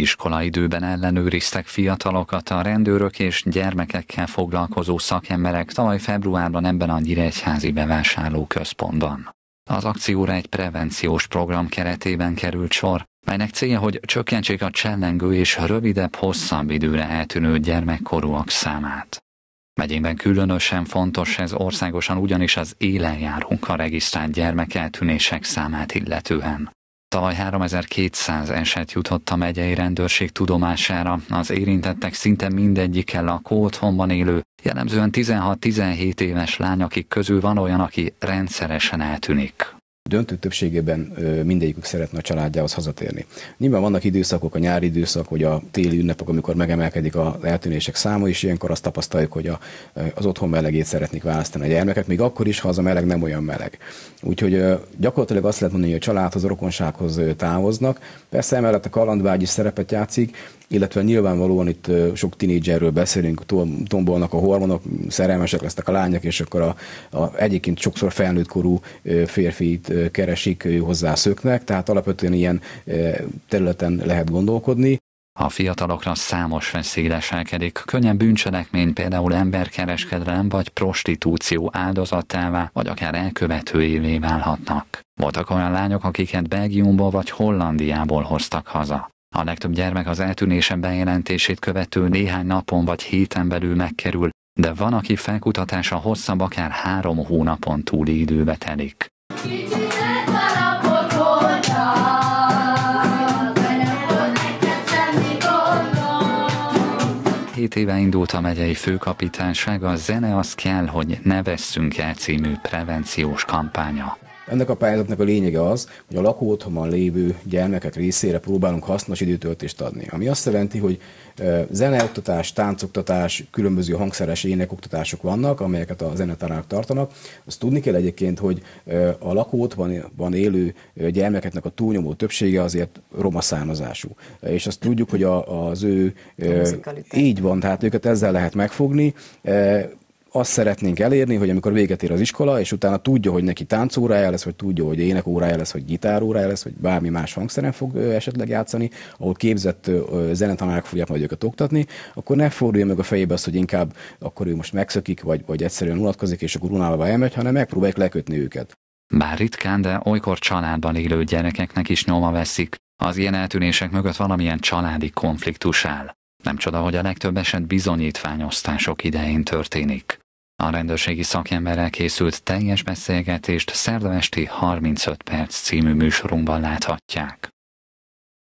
Iskolaidőben ellenőriztek fiatalokat a rendőrök és gyermekekkel foglalkozó szakemberek tavaly februárban ebben a Nyíregyházi központban. Az akcióra egy prevenciós program keretében került sor, melynek célja, hogy csökkentsék a csellengő és rövidebb, hosszabb időre eltűnő gyermekkorúak számát. Megyénben különösen fontos ez országosan ugyanis az élen járunk a regisztrált gyermekeltűnések számát illetően. Tavaly 3200 eset jutott a megyei rendőrség tudomására. Az érintettek szinte mindegyike lakó otthonban élő, jellemzően 16-17 éves lány, akik közül van olyan, aki rendszeresen eltűnik. Döntő többségében mindegyikük szeretne a családjához hazatérni. Nyilván vannak időszakok, a nyári időszak, vagy a téli ünnepek, amikor megemelkedik a eltűnések száma, és ilyenkor azt tapasztaljuk, hogy a, az otthon melegét szeretnék választani a gyermekek, még akkor is, ha az a meleg nem olyan meleg. Úgyhogy gyakorlatilag azt lehet mondani, hogy a családhoz, a rokonsághoz távoznak. Persze emellett a kalandvágy is szerepet játszik, illetve nyilvánvalóan itt sok tinédzserről beszélünk, tombolnak a hormonok, szerelmesek lesznek a lányok, és akkor a, a egyébként sokszor felnőtt korú férfi keresik, hozzászöknek, tehát alapvetően ilyen területen lehet gondolkodni. A fiatalokra számos veszély leselkedik, könnyen bűncselekmény például emberkereskedelem vagy prostitúció áldozatává, vagy akár elkövetőjévé válhatnak. Voltak olyan lányok, akiket Belgiumból vagy Hollandiából hoztak haza. A legtöbb gyermek az eltűnésen bejelentését követő néhány napon vagy héten belül megkerül, de van, aki felkutatása hosszabb akár három hónapon túli időbe telik. 7 éve indult a megyei főkapitányság a Zene az kell, hogy ne vesszünk el című prevenciós kampánya. Ennek a pályázatnak a lényege az, hogy a lakóotthonban lévő gyermekek részére próbálunk hasznos időtöltést adni. Ami azt jelenti, hogy zeneoktatás, táncoktatás, különböző hangszeres énekoktatások vannak, amelyeket a zenetárnak tartanak. Azt tudni kell egyébként, hogy a lakóotthonban élő gyermekeknek a túlnyomó többsége azért roma származású. És azt tudjuk, hogy az ő... Így van, tehát őket ezzel lehet megfogni azt szeretnénk elérni, hogy amikor véget ér az iskola, és utána tudja, hogy neki táncórája lesz, vagy tudja, hogy énekórája lesz, vagy gitárórája lesz, vagy bármi más hangszeren fog esetleg játszani, ahol képzett zenetanárok fogják majd őket oktatni, akkor ne fordulja meg a fejébe azt, hogy inkább akkor ő most megszökik, vagy, vagy egyszerűen unatkozik, és akkor unálva elmegy, hanem megpróbálják lekötni őket. Bár ritkán, de olykor családban élő gyerekeknek is nyoma veszik. Az ilyen eltűnések mögött valamilyen családi konfliktus áll. Nem csoda, hogy a legtöbb eset bizonyítványosztások idején történik. A rendőrségi szakemberrel készült teljes beszélgetést szerda esti 35 perc című műsorunkban láthatják.